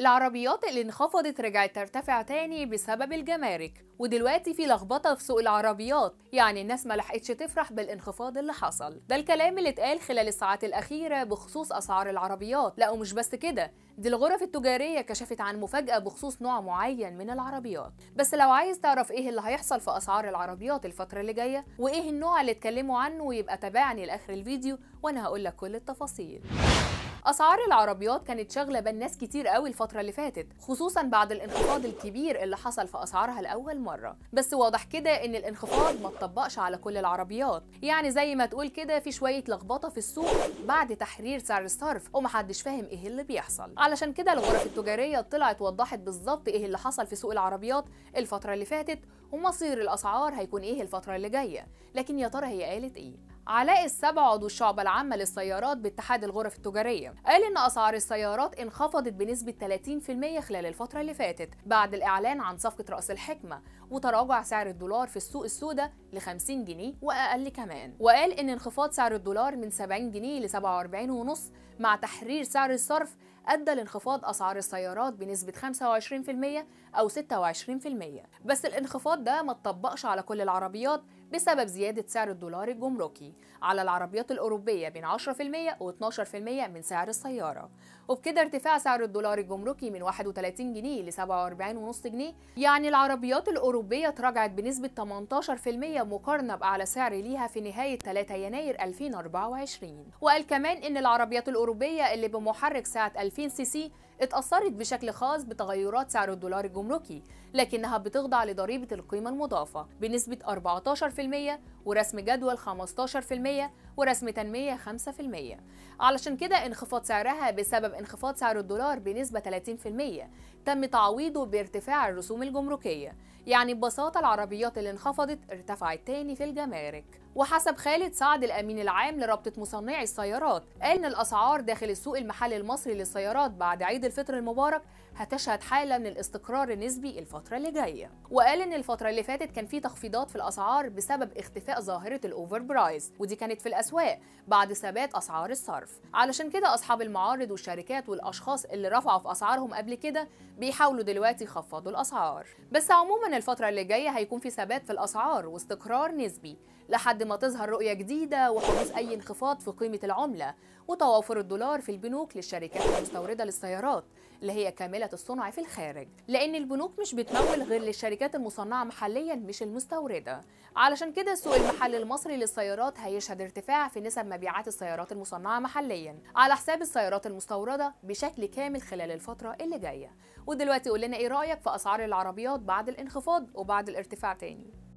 العربيات اللي انخفضت رجعت ترتفع تاني بسبب الجمارك ودلوقتي في لخبطه في سوق العربيات يعني الناس ما لحقتش تفرح بالانخفاض اللي حصل ده الكلام اللي اتقال خلال الساعات الاخيره بخصوص اسعار العربيات لا ومش بس كده دي الغرف التجاريه كشفت عن مفاجاه بخصوص نوع معين من العربيات بس لو عايز تعرف ايه اللي هيحصل في اسعار العربيات الفتره اللي جايه وايه النوع اللي اتكلموا عنه يبقى تابعني لاخر الفيديو وانا هقول لك كل التفاصيل اسعار العربيات كانت شاغله بال ناس كتير قوي الفتره اللي فاتت خصوصا بعد الانخفاض الكبير اللي حصل في اسعارها لاول مره بس واضح كده ان الانخفاض ما اتطبقش على كل العربيات يعني زي ما تقول كده في شويه لخبطه في السوق بعد تحرير سعر الصرف ومحدش فاهم ايه اللي بيحصل علشان كده الغرف التجاريه طلعت وضحت بالظبط ايه اللي حصل في سوق العربيات الفتره اللي فاتت ومصير الاسعار هيكون ايه الفتره اللي جايه لكن يا ترى هي قالت ايه علاء السبع عضو الشعبة العامة للسيارات باتحاد الغرف التجارية قال إن أسعار السيارات انخفضت بنسبة 30% خلال الفترة اللي فاتت بعد الإعلان عن صفقة رأس الحكمة وتراجع سعر الدولار في السوق السوداء ل 50 جنيه وأقل كمان وقال إن انخفاض سعر الدولار من 70 جنيه ل 47.5 مع تحرير سعر الصرف أدى لانخفاض أسعار السيارات بنسبة 25% أو 26% بس الانخفاض ده ما اتطبقش على كل العربيات بسبب زيادة سعر الدولار الجمركي على العربيات الأوروبية بين 10% و 12% من سعر السيارة وبكده ارتفاع سعر الدولار الجمركي من 31 جنيه ل 47.5 جنيه يعني العربيات الأوروبية اتراجعت بنسبة 18% مقارنة بأعلى سعر ليها في نهاية 3 يناير 2024 وقال كمان إن العربيات الأوروبية اللي بمحرك سعة سي سي اتأثرت بشكل خاص بتغيرات سعر الدولار الجمركي لكنها بتخضع لضريبة القيمة المضافة بنسبة 14% ورسم جدول 15% ورسم تنمية 5% علشان كده انخفاض سعرها بسبب انخفاض سعر الدولار بنسبة 30% تم تعويضه بارتفاع الرسوم الجمركية يعني ببساطة العربيات اللي انخفضت ارتفعت تاني في الجمارك وحسب خالد سعد الامين العام لرابطه مصنعي السيارات قال ان الاسعار داخل السوق المحلي المصري للسيارات بعد عيد الفطر المبارك هتشهد حاله من الاستقرار النسبي الفتره اللي جايه وقال ان الفتره اللي فاتت كان في تخفيضات في الاسعار بسبب اختفاء ظاهره الاوفر برايس ودي كانت في الاسواق بعد ثبات اسعار الصرف علشان كده اصحاب المعارض والشركات والاشخاص اللي رفعوا في اسعارهم قبل كده بيحاولوا دلوقتي يخفضوا الاسعار بس عموما الفترة اللي جاية هيكون في ثبات في الأسعار واستقرار نسبي لحد ما تظهر رؤية جديدة وحدوث أي انخفاض في قيمة العملة وتوافر الدولار في البنوك للشركات المستوردة للسيارات اللي هي كاملة الصنع في الخارج لأن البنوك مش بتمول غير للشركات المصنعة محليا مش المستوردة علشان كده السوق المحلي المصري للسيارات هيشهد ارتفاع في نسب مبيعات السيارات المصنعة محليا على حساب السيارات المستوردة بشكل كامل خلال الفترة اللي جاية ودلوقتي قول لنا ايه رأيك في أسعار العربيات بعد الانخفاض انخفاض وبعد الارتفاع تاني